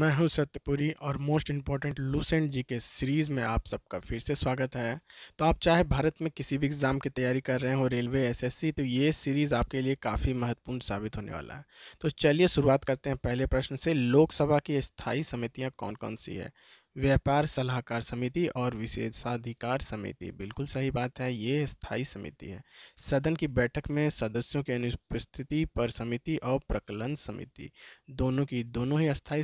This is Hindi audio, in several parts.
मैं हूं सत्यपुरी और मोस्ट इम्पॉर्टेंट लूसेंट जी के सीरीज़ में आप सबका फिर से स्वागत है तो आप चाहे भारत में किसी भी एग्ज़ाम की तैयारी कर रहे हो रेलवे एसएससी तो ये सीरीज़ आपके लिए काफ़ी महत्वपूर्ण साबित होने वाला है तो चलिए शुरुआत करते हैं पहले प्रश्न से लोकसभा की स्थायी समितियाँ कौन कौन सी है व्यापार सलाहकार समिति और विशेषाधिकार समिति बिल्कुल सही बात है ये स्थायी समिति है सदन की बैठक में सदस्यों की अनुपस्थिति पर समिति और प्रकलन समिति दोनों की दोनों ही अस्थायी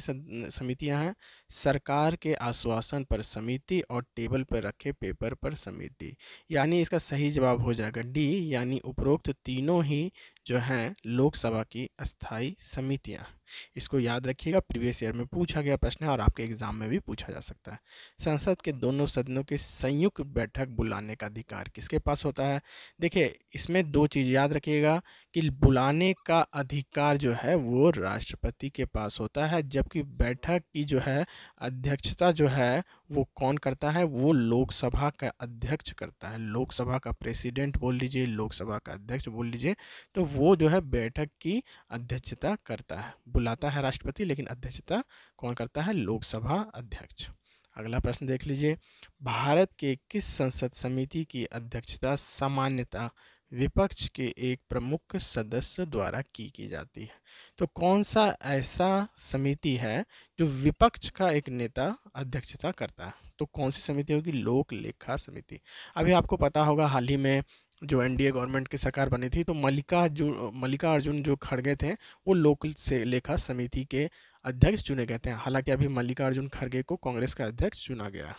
समितियां हैं सरकार के आश्वासन पर समिति और टेबल पर रखे पेपर पर समिति यानी इसका सही जवाब हो जाएगा डी यानी उपरोक्त तीनों ही जो हैं लोकसभा की अस्थायी समितियाँ इसको याद रखिएगा प्रीवियस ईयर में पूछा गया प्रश्न है और आपके एग्जाम में भी पूछा जा सकता है संसद के दोनों सदनों की संयुक्त बैठक बुलाने का अधिकार किसके पास होता है देखिए इसमें दो चीज़ याद रखिएगा कि बुलाने का अधिकार जो है वो राष्ट्रपति के पास होता है जबकि बैठक की जो है अध्यक्षता जो है वो कौन करता है वो लोकसभा का अध्यक्ष करता है लोकसभा का प्रेसिडेंट बोल लीजिए लोकसभा का अध्यक्ष बोल लीजिए तो वो जो है बैठक की अध्यक्षता करता है बुलाता है राष्ट्रपति लेकिन अध्यक्षता कौन करता है लोकसभा अध्यक्ष अगला प्रश्न देख लीजिए भारत के किस संसद समिति की अध्यक्षता सामान्यता विपक्ष के एक प्रमुख सदस्य द्वारा की की जाती है तो कौन सा ऐसा समिति है जो विपक्ष का एक नेता अध्यक्षता करता है तो कौन सी समिति होगी लोक लेखा समिति अभी आपको पता होगा हाल ही में जो एनडीए गवर्नमेंट की सरकार बनी थी तो मल्लिका जो मल्लिका अर्जुन जो खड़गे थे वो लोक से लेखा समिति के अध्यक्ष चुने गए थे हालांकि अभी मल्लिकार्जुन खड़गे को कांग्रेस का अध्यक्ष चुना गया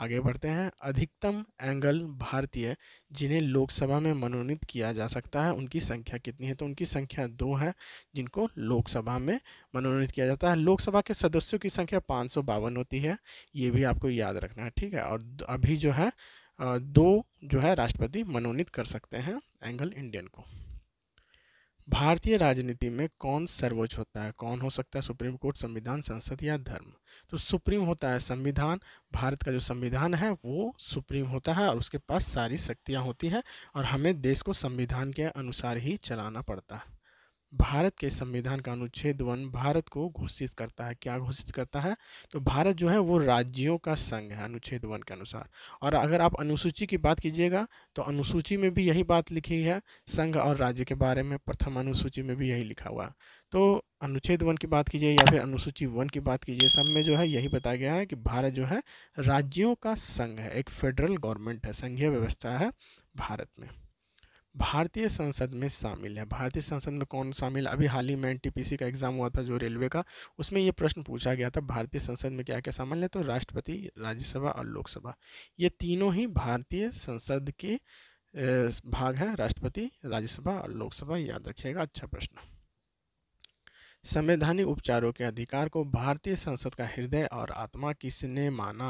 आगे बढ़ते हैं अधिकतम एंगल भारतीय जिन्हें लोकसभा में मनोनीत किया जा सकता है उनकी संख्या कितनी है तो उनकी संख्या दो है जिनको लोकसभा में मनोनीत किया जाता है लोकसभा के सदस्यों की संख्या पाँच होती है ये भी आपको याद रखना है ठीक है और अभी जो है दो जो है राष्ट्रपति मनोनीत कर सकते हैं एंगल इंडियन को भारतीय राजनीति में कौन सर्वोच्च होता है कौन हो सकता है सुप्रीम कोर्ट संविधान संसद या धर्म तो सुप्रीम होता है संविधान भारत का जो संविधान है वो सुप्रीम होता है और उसके पास सारी शक्तियाँ होती हैं और हमें देश को संविधान के अनुसार ही चलाना पड़ता है भारत के संविधान का अनुच्छेद वन भारत को घोषित करता है क्या घोषित करता है तो भारत जो है वो राज्यों का संघ है अनुच्छेद वन के अनुसार और अगर आप अनुसूची की बात कीजिएगा तो अनुसूची में भी यही बात लिखी है संघ और राज्य के बारे में प्रथम अनुसूची में भी यही लिखा हुआ है तो अनुच्छेद वन की बात कीजिए या फिर अनुसूची वन की बात कीजिए सब में जो है यही बताया गया है कि भारत जो है राज्यों का संघ है एक फेडरल गवर्नमेंट है संघीय व्यवस्था है भारत में भारतीय संसद में शामिल है भारतीय संसद में कौन शामिल अभी हाल ही में एनटीपीसी का एग्ज़ाम हुआ था जो रेलवे का उसमें ये प्रश्न पूछा गया था भारतीय संसद में क्या क्या शामिल है तो राष्ट्रपति राज्यसभा और लोकसभा ये तीनों ही भारतीय संसद के भाग हैं राष्ट्रपति राज्यसभा और लोकसभा याद रखिएगा अच्छा प्रश्न संवैधानिक उपचारों के अधिकार को भारतीय संसद का हृदय और आत्मा किसने माना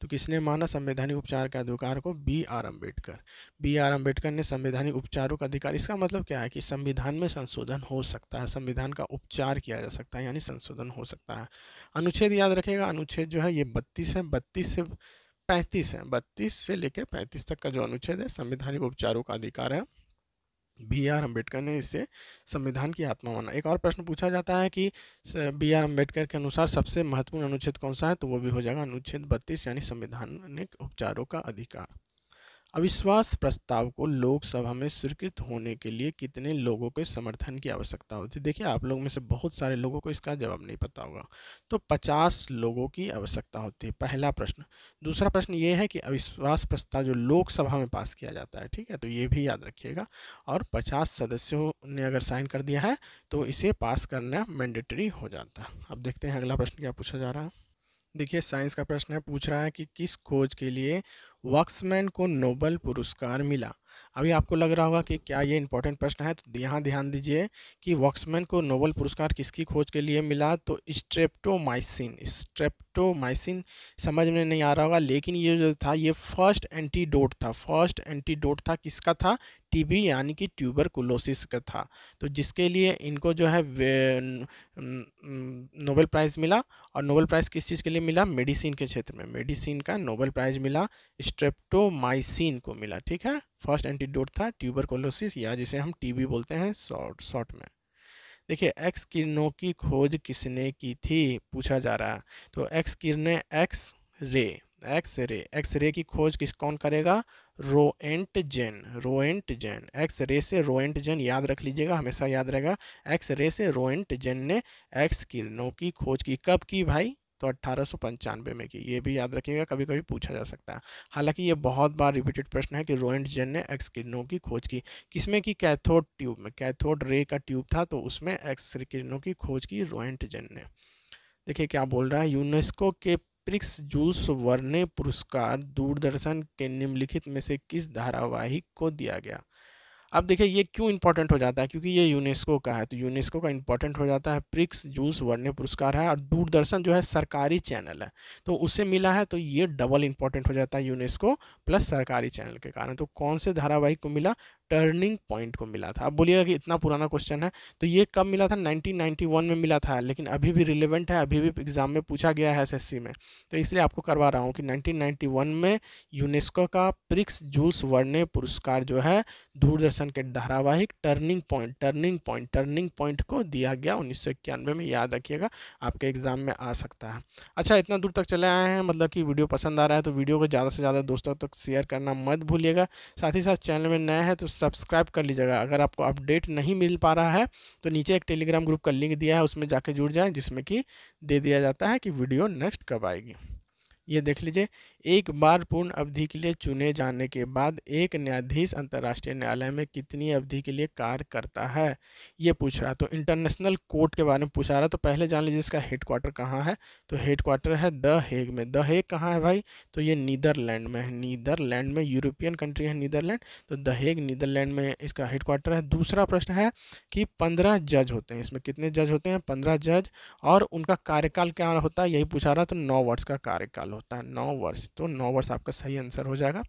तो किसने माना संवैधानिक उपचार के अधिकार को B R Ambedkar B R Ambedkar ने संवैधानिक उपचारों का अधिकार इसका मतलब क्या है कि संविधान में संशोधन हो सकता है संविधान का उपचार किया जा सकता है यानी संशोधन हो सकता है अनुच्छेद याद रखेगा अनुच्छेद जो है ये बत्तीस है बत्तीस से पैंतीस है बत्तीस से लेकर पैंतीस तक का जो अनुच्छेद है संवैधानिक उपचारों का अधिकार है बी आर अम्बेडकर ने इसे संविधान की आत्मा माना एक और प्रश्न पूछा जाता है कि बी आर अम्बेडकर के अनुसार सबसे महत्वपूर्ण अनुच्छेद कौन सा है तो वो भी हो जाएगा अनुच्छेद बत्तीस यानी संविधानिक उपचारों का अधिकार अविश्वास प्रस्ताव को लोकसभा में स्वीकृत होने के लिए कितने लोगों के समर्थन की आवश्यकता होती है देखिए आप लोग में से बहुत सारे लोगों को इसका जवाब नहीं पता होगा तो 50 लोगों की आवश्यकता होती है पहला प्रश्न दूसरा प्रश्न ये है कि अविश्वास प्रस्ताव जो लोकसभा में पास किया जाता है ठीक है तो ये भी याद रखिएगा और पचास सदस्यों ने अगर साइन कर दिया है तो इसे पास करना मैंडेटरी हो जाता है अब देखते हैं अगला प्रश्न क्या पूछा जा रहा है देखिए साइंस का प्रश्न है पूछ रहा है कि किस खोज के लिए वॉक्समैन को नोबल पुरस्कार मिला अभी आपको लग रहा होगा कि क्या ये इंपॉर्टेंट प्रश्न है तो यहाँ ध्यान दीजिए कि वॉक्समैन को नोबल पुरस्कार किसकी खोज के लिए मिला तो स्ट्रेप्टोमाइसिन स्ट्रेप्टोमाइसिन समझ में नहीं आ रहा होगा लेकिन ये जो था ये फर्स्ट एंटीडोट था फर्स्ट एंटीडोट था किसका था टीबी यानी कि ट्यूबर कुलोसिस का था तो जिसके लिए इनको जो है नोबेल प्राइज़ मिला और नोबेल प्राइज़ किस चीज़ के लिए मिला मेडिसिन के क्षेत्र में मेडिसिन का नोबेल प्राइज़ मिला स्ट्रेप्टोमाइसिन को मिला ठीक है फर्स्ट एंटीडोट था ट्यूबरकोलोसिस या जिसे हम टीबी बोलते हैं शॉर्ट शॉर्ट में देखिए एक्स किरणों की खोज किसने की थी पूछा जा रहा है तो एक्स किरणें X ray X ray X ray की खोज किस कौन करेगा रोएंट जेन रोएंट जेन एक्स रे से रोएंट जेन याद रख लीजिएगा हमेशा याद रहेगा एक्स रे से रोएंट जेन ने एक्स किरणों की खोज की कब की भाई तो अट्ठारह में की ये भी याद रखिएगा कभी कभी पूछा जा सकता है हालांकि ये बहुत बार रिपीटेड प्रश्न है कि रोइंट जेन ने एक्स किरणों की खोज की किसमें की कैथोड ट्यूब में कैथोड रे का ट्यूब था तो उसमें एक्स किरणों की खोज की रोइंट जेन ने देखिए क्या बोल रहा है यूनेस्को के प्रिक्स जूल्स वर्ने पुरस्कार दूरदर्शन के निम्नलिखित में से किस धारावाहिक को दिया गया अब देखिए ये क्यों इंपॉर्टेंट हो जाता है क्योंकि ये यूनेस्को का है तो यूनेस्को का इंपॉर्टेंट हो जाता है प्रिक्स जूस वर्ण्य पुरस्कार है और दूरदर्शन जो है सरकारी चैनल है तो उससे मिला है तो ये डबल इंपॉर्टेंट हो जाता है यूनेस्को प्लस सरकारी चैनल के कारण तो कौन से धारावाहिक को मिला टर्निंग पॉइंट को मिला था अब बोलिएगा कि इतना पुराना क्वेश्चन है तो ये कब मिला था 1991 में मिला था लेकिन अभी भी रिलेवेंट है अभी भी एग्ज़ाम में पूछा गया है एसएससी में तो इसलिए आपको करवा रहा हूँ कि 1991 में यूनेस्को का प्रिक्स जूल्स वर्ने पुरस्कार जो है दूरदर्शन के धारावाहिक turning point turning point turning point को दिया गया उन्नीस में याद रखिएगा आपके एग्ज़ाम में आ सकता है अच्छा इतना दूर तक चले आए हैं मतलब कि वीडियो पसंद आ रहा है तो वीडियो को ज़्यादा से ज़्यादा दोस्तों तक शेयर करना मत भूलिएगा साथ ही साथ चैनल में नए हैं तो सब्सक्राइब कर लीजिएगा अगर आपको अपडेट नहीं मिल पा रहा है तो नीचे एक टेलीग्राम ग्रुप का लिंक दिया है उसमें जाके जुड़ जाएँ जिसमें कि दे दिया जाता है कि वीडियो नेक्स्ट कब आएगी ये देख लीजिए एक बार पूर्ण अवधि के लिए चुने जाने के बाद एक न्यायाधीश अंतर्राष्ट्रीय न्यायालय में कितनी अवधि के लिए कार्य करता है ये पूछ रहा तो इंटरनेशनल कोर्ट के बारे में पूछा रहा तो पहले जान लीजिए इसका हेड क्वार्टर कहाँ है तो हेड क्वार्टर है द हेग में द हेग कहाँ है भाई तो ये नीदरलैंड में है नीदरलैंड में यूरोपियन कंट्री है नीदरलैंड तो द हेग नीदरलैंड में इसका हेड क्वार्टर है दूसरा प्रश्न है कि पंद्रह जज होते हैं इसमें कितने जज होते हैं पंद्रह जज और उनका कार्यकाल क्या होता है यही पूछा रहा तो नौ वर्ष का कार्यकाल होता है नौ वर्ष तो नौ वर्ष आपका सही आंसर हो जाएगा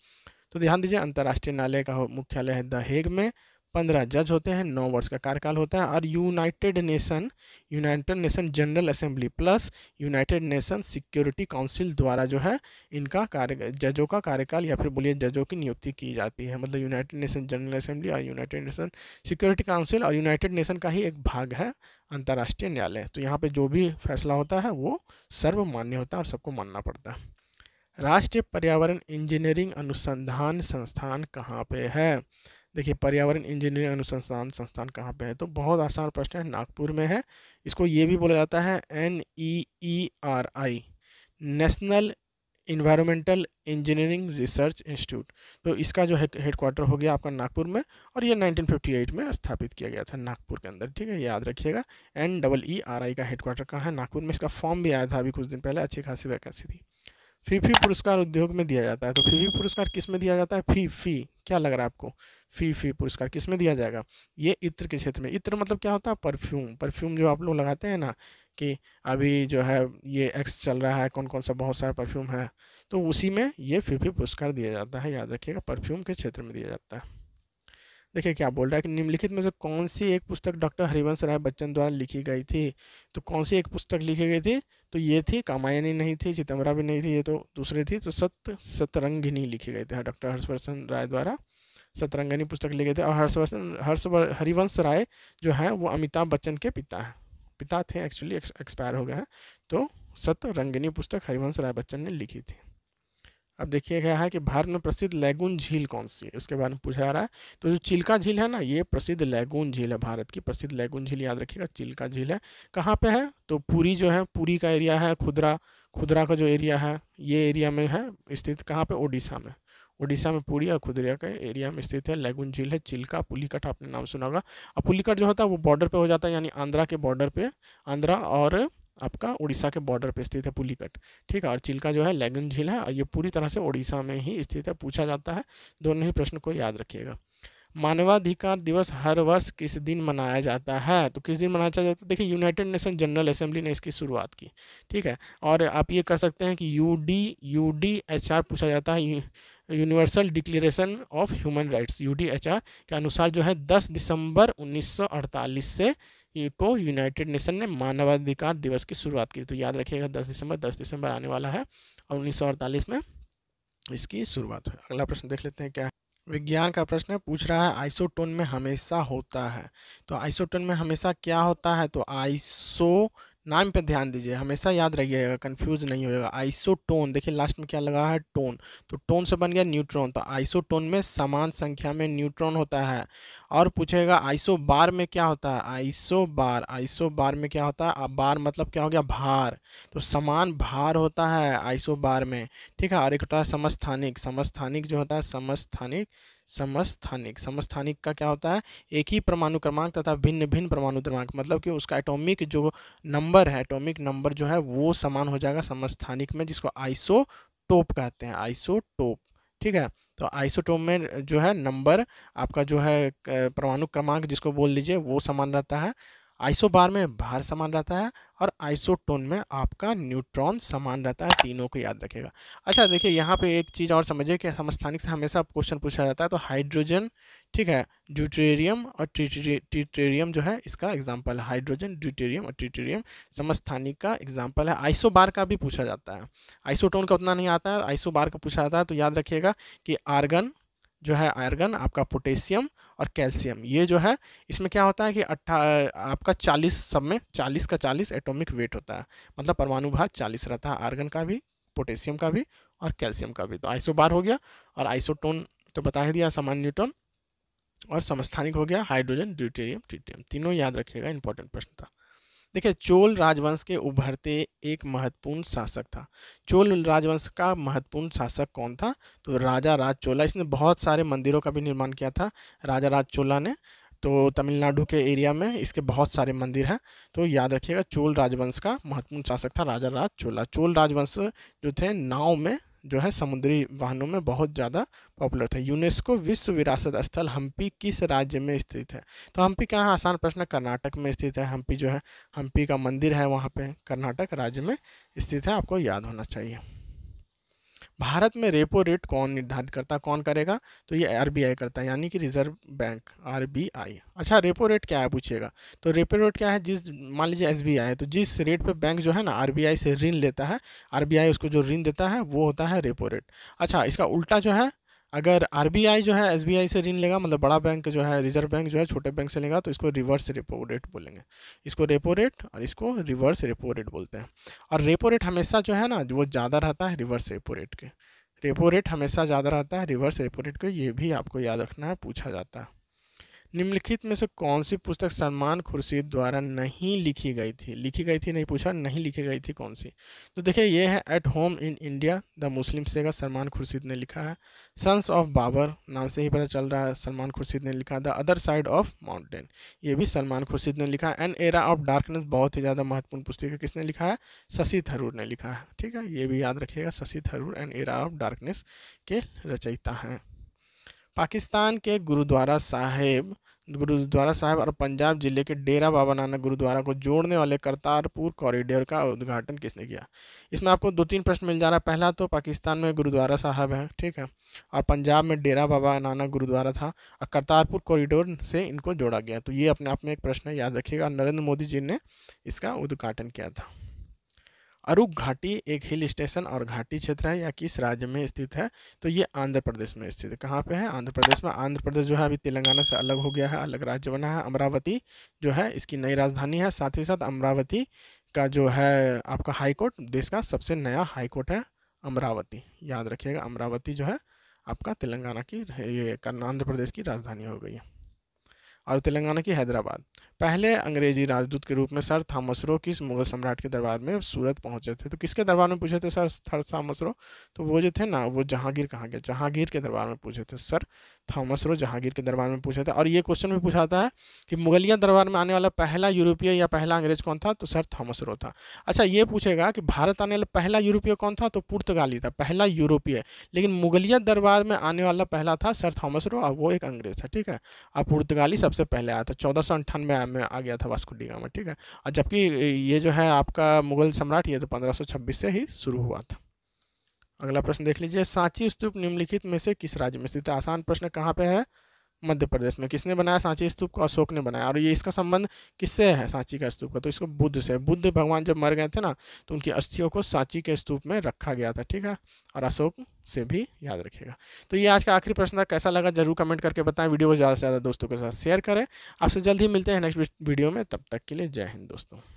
तो ध्यान दीजिए अंतर्राष्ट्रीय न्यायालय का मुख्यालय है द हेग में पंद्रह जज होते हैं नौ वर्ष का कार्यकाल होता है और United Nation United Nation General Assembly plus United Nation Security Council द्वारा जो है इनका कार्य जजों का कार्यकाल या फिर बोलिए जजों की नियुक्ति की जाती है मतलब यूनाइटेड नेशन जनरल असेंबली और यूनाइटेड नेशन सिक्योरिटी काउंसिल और यूनाइटेड नेशन का ही एक भाग है अंतर्राष्ट्रीय न्यायालय तो यहाँ पर जो भी फैसला होता है वो सर्वमान्य होता है और सबको मानना पड़ता है राष्ट्रीय पर्यावरण इंजीनियरिंग अनुसंधान संस्थान कहाँ पे है देखिए पर्यावरण इंजीनियरिंग अनुसंधान संस्थान कहाँ पे है तो बहुत आसान प्रश्न है नागपुर में है इसको ये भी बोला जाता है N E E R I National Environmental Engineering Research Institute तो इसका जो है हेडक्वार्टर हो गया आपका नागपुर में और ये 1958 में स्थापित किया गया था नागपुर के अंदर ठीक है याद रखिएगा N double E R I का हेडक्वार्टर कहाँ है नागपुर में इसका फॉर्म भी आया था अभी कुछ दिन पहले अच्छी खासी वैकेंसी थी फीफी पुरस्कार उद्योग में दिया जाता है तो फीफी पुरस्कार किस में दिया जाता है फी फी क्या लग रहा है आपको फी फी पुरस्कार किस में दिया जाएगा ये इत्र के क्षेत्र में इत्र मतलब क्या होता है परफ्यूम परफ्यूम जो आप लोग लगाते हैं ना कि अभी जो है ये एक्स चल रहा है कौन कौन सा बहुत सारा परफ्यूम है तो उसी में ये फीफी पुरस्कार दिया जाता है याद रखिएगा परफ्यूम के क्षेत्र में दिया जाता है देखिए क्या बोल रहा है कि निम्नलिखित में से कौन सी एक पुस्तक डॉक्टर हरिवंश राय बच्चन द्वारा लिखी गई थी तो कौन सी एक पुस्तक लिखी गई थी तो ये थी कामायनी नहीं थी चितम्बरा भी नहीं थी ये तो दूसरी थी तो सत्य सतरंगिनी लिखी गई थी हाँ, डॉक्टर हर्षवर्धन राय द्वारा सतरंगिनी पुस्तक लिखे थे और हर्षवर्धन हर्ष हरिवंश राय जो है वो अमिताभ बच्चन के पिता हैं पिता थे एक्चुअली एक्सपायर हो गए हैं तो सतरंगिनी पुस्तक हरिवंश राय बच्चन ने लिखी थी अब देखिए गया है कि भारत में प्रसिद्ध लैगून झील कौन सी है इसके बारे में पूछा जा रहा है तो जो चिल्का झील है ना ये प्रसिद्ध लैगून झील है भारत की प्रसिद्ध लैगून झील याद रखिएगा चिल्का झील है कहाँ पे है तो पूरी जो है पूरी का एरिया है खुदरा खुदरा का जो एरिया है ये एरिया में है स्थित कहाँ पर ओडिशा में उड़ीसा में पूरी और खुदरिया के एरिया में स्थित है लैगून झील है चिल्का पुलिकट आपने नाम सुना होगा और पुलिकट जो होता है वो बॉर्डर पे हो जाता है यानी आंध्रा के बॉर्डर पे आंध्रा और आपका उड़ीसा के बॉर्डर पे स्थित है पुलिकट ठीक है और चिल्का जो है लैगन झील है ये पूरी तरह से उड़ीसा में ही स्थित है पूछा जाता है दोनों ही प्रश्न को याद रखिएगा मानवाधिकार दिवस हर वर्ष किस दिन मनाया जाता है तो किस दिन मनाया जाता है तो देखिए यूनाइटेड नेशन जनरल असेंबली ने इसकी शुरुआत की ठीक है और आप ये कर सकते हैं कि U D U D H R पूछा जाता है Universal Declaration of Human Rights U D H R के अनुसार जो है 10 दिसंबर 1948 से को यूनाइटेड नेशन ने मानवाधिकार दिवस की शुरुआत की तो याद रखिएगा 10 दिसंबर 10 दिसंबर आने वाला है और उन्नीस में इसकी शुरुआत हुई अगला प्रश्न देख लेते हैं क्या विज्ञान का प्रश्न पूछ रहा है आइसोटोन में हमेशा होता है तो आइसोटोन में हमेशा क्या होता है तो आइसो नाम पे ध्यान दीजिए हमेशा याद रखिएगा कंफ्यूज नहीं होगा आइसोटोन देखिए लास्ट में क्या लगा है टोन तो टोन से बन गया न्यूट्रॉन तो आइसोटोन में समान संख्या में न्यूट्रॉन होता है और पूछेगा आइसो बार में क्या होता है आइसो बार आइसो बार में क्या होता है बार मतलब क्या हो गया भार तो समान भार होता है आइसो बार में ठीक है और एक होता है समस्थानिक समस्थानिक जो होता है समस्थानिक समस्थानिक समस्थानिक का क्या होता है एक ही परमाणु क्रमांक तथा भिन्न भिन्न परमाणु क्रमांक मतलब कि उसका एटॉमिक जो नंबर है एटॉमिक नंबर जो है वो समान हो जाएगा समस्थानिक में जिसको आइसोटोप कहते हैं आइसोटोप ठीक है तो आइसोटोप में जो है नंबर आपका जो है परमाणु क्रमांक जिसको बोल लीजिए वो समान रहता है आइसो बार में भार समान रहता है और आइसोटोन में आपका न्यूट्रॉन समान रहता है तीनों को याद रखेगा अच्छा देखिए यहाँ पे एक चीज़ और समझिए कि समस्थानिक से हमेशा क्वेश्चन पूछा जाता है तो हाइड्रोजन ठीक है ड्यूटेरियम और ट्रिटेरियम जो है इसका एग्जाम्पल है हाइड्रोजन ड्यूटेरियम और ट्यूटेरियम समस्थानिक का एग्जाम्पल है आइसो बार का भी पूछा जाता है आइसोटोन का उतना नहीं आता है आइसो बार का पूछा जाता है तो याद रखिएगा कि आर्गन जो है आयरगन आपका पोटेशियम और कैल्शियम ये जो है इसमें क्या होता है कि अट्ठा आपका चालीस सब में चालीस का चालीस एटॉमिक वेट होता है मतलब परमाणु भार चालीस रहता है आर्गन का भी पोटेशियम का भी और कैल्शियम का भी तो आइसो बार हो गया और आइसोटोन तो बता ही दिया सामान्य न्यूटन और समस्थानिक हो गया हाइड्रोजन ड्यूटेरियम ट्रिटियम तीनों याद रखिएगा इंपॉर्टेंट प्रश्न था देखिए चोल राजवंश के उभरते एक महत्वपूर्ण शासक था चोल राजवंश का महत्वपूर्ण शासक कौन था तो राजा राज चोला इसने बहुत सारे मंदिरों का भी निर्माण किया था राजा राज चोला ने तो तमिलनाडु के एरिया में इसके बहुत सारे मंदिर हैं तो याद रखिएगा चोल राजवंश का महत्वपूर्ण शासक था राजा राज चोला चोल राजवंश जो थे नाव में जो है समुद्री वाहनों में बहुत ज़्यादा पॉपुलर था यूनेस्को विश्व विरासत स्थल हम्पी किस राज्य में स्थित है तो हम्पी कहाँ है आसान प्रश्न कर्नाटक में स्थित है हम्पी जो है हम्पी का मंदिर है वहाँ पे कर्नाटक राज्य में स्थित है आपको याद होना चाहिए भारत में रेपो रेट कौन निर्धारित करता कौन करेगा तो ये आरबीआई करता है यानी कि रिजर्व बैंक आरबीआई अच्छा रेपो रेट क्या है पूछिएगा तो रेपो रेट क्या है जिस मान लीजिए एस है तो जिस रेट पर बैंक जो है ना आर से ऋण लेता है आर उसको जो ऋण देता है वो होता है रेपो रेट अच्छा इसका उल्टा जो है अगर आर जो है एस से ऋण लेगा मतलब बड़ा बैंक जो है रिजर्व बैंक जो है छोटे बैंक से लेगा तो इसको रिवर्स रेपो रेट बोलेंगे इसको रेपो रेट और इसको रिवर्स रेपो रेट बोलते हैं और रेपो रेट हमेशा जो है ना वो ज़्यादा रहता है रिवर्स रेपो रेट के रेपो रेट हमेशा ज़्यादा रहता है रिवर्स रेपो रेट के ये भी आपको याद रखना है पूछा जाता है निम्नलिखित में से कौन सी पुस्तक सलमान खुर्शीद द्वारा नहीं लिखी गई थी लिखी गई थी नहीं पूछा नहीं लिखी गई थी कौन सी तो देखिए ये है at home in India the Muslim saga Salman Khurshid ने लिखा है सन्स ऑफ बाबर नाम से ही पता चल रहा है सलमान खुर्शीद ने लिखा the other side of mountain ये भी सलमान खुर्शीद ने लिखा है एन एरा ऑफ डार्कनेस बहुत ही ज़्यादा महत्वपूर्ण पुस्तक है किसने लिखा है शशि थरूर ने लिखा है ठीक है ये भी याद रखिएगा Shashi Tharoor an era of darkness के रचयिता हैं पाकिस्तान के गुरुद्वारा साहेब गुरुद्वारा साहेब और पंजाब जिले के डेरा बाबा नानक गुरुद्वारा को जोड़ने वाले करतारपुर कॉरिडोर का उद्घाटन किसने किया इसमें आपको दो तीन प्रश्न मिल जा रहा है पहला तो पाकिस्तान में गुरुद्वारा साहब है ठीक है और पंजाब में डेरा बाबा नानक गुरुद्वारा था और करतारपुर कॉरिडोर से इनको जोड़ा गया तो ये अपने आप में एक प्रश्न याद रखिएगा नरेंद्र मोदी जी ने इसका उद्घाटन किया था अरुक घाटी एक हिल स्टेशन और घाटी क्षेत्र है या किस राज्य में स्थित है तो ये आंध्र प्रदेश में स्थित है कहाँ पे है आंध्र प्रदेश में आंध्र प्रदेश जो है अभी तेलंगाना से अलग हो गया है अलग राज्य बना है अमरावती जो है इसकी नई राजधानी है साथ ही साथ अमरावती का जो है आपका हाईकोर्ट देश का सबसे नया हाईकोर्ट है अमरावती याद रखिएगा अमरावती जो है आपका तेलंगाना की ये आंध्र प्रदेश की राजधानी हो गई है और तेलंगाना की हैदराबाद पहले अंग्रेजी राजदूत के रूप में सर थॉमस रो किस मुगल सम्राट के दरबार में सूरत पहुंचे थे तो किसके दरबार में पूछे थे सर सर थॉमस रो तो वो जो थे ना वो जहांगीर कहाँ के जहांगीर के दरबार में पूछे थे सर थॉमस रो जहांगीर के दरबार में पूछे थे और ये क्वेश्चन भी पूछाता है कि मुगलिया दरबार में आने वाला पहला यूरोपीय या पहला अंग्रेज कौन था तो सर थॉमस रो था अच्छा ये पूछेगा कि भारत आने वाला पहला यूरोपीय कौन था तो पुर्तगाली था पहला यूरोपीय लेकिन मुगलिया दरबार में आने वाला पहला था सर थॉमस रो और वो एक अंग्रेज था ठीक है और पुर्तगाली सबसे पहले आया था चौदह सौ अंठानवे टाइम में आ गया था वास्को डिगामा ठीक है और जबकि ये जो है आपका मुगल सम्राट ये तो 1526 से ही शुरू हुआ था अगला प्रश्न देख लीजिए सांची स्तूप निम्नलिखित में से किस राज्य में स्थित आसान प्रश्न कहाँ पे है मध्य प्रदेश में किसने बनाया सांची स्तूप को अशोक ने बनाया और ये इसका संबंध किससे है सांची का स्तूप का तो इसको बुद्ध से बुद्ध भगवान जब मर गए थे ना तो उनकी अस्थियों को सांची के स्तूप में रखा गया था ठीक है और अशोक से भी याद रखिएगा तो ये आज का आखिरी प्रश्न था कैसा लगा जरूर कमेंट करके बताएं वीडियो को ज़्यादा से ज़्यादा दोस्तों के साथ शेयर करें आपसे जल्द ही मिलते हैं नेक्स्ट वीडियो में तब तक के लिए जय हिंद दोस्तों